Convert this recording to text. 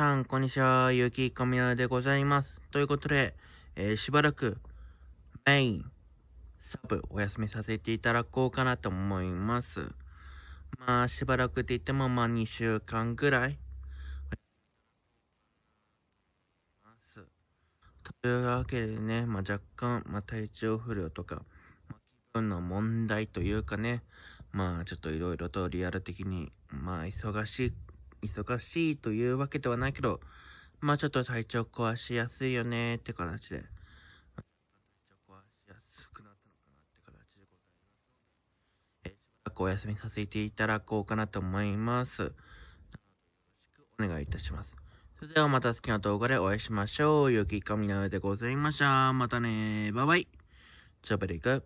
さん、こんにちは。ゆきこみやでございます。ということで、えー、しばらくメイン、サブ、お休みさせていただこうかなと思います。まあ、しばらくって言っても、まあ、2週間ぐらい。というわけでね、まあ、若干、まあ、体調不良とか、まあ、気分の問題というかね、まあ、ちょっといろいろとリアル的に、まあ、忙しい忙しいというわけではないけど、まあちょっと体調壊しやすいよねって形で、体調壊しやすくなったのかなって形でございますえしばらくお休みさせていただこうかなと思います。よろしくお願いいたします。それではまた次の動画でお会いしましょう。ゆきかみなでございました。またねバイバイ。チョブリグ。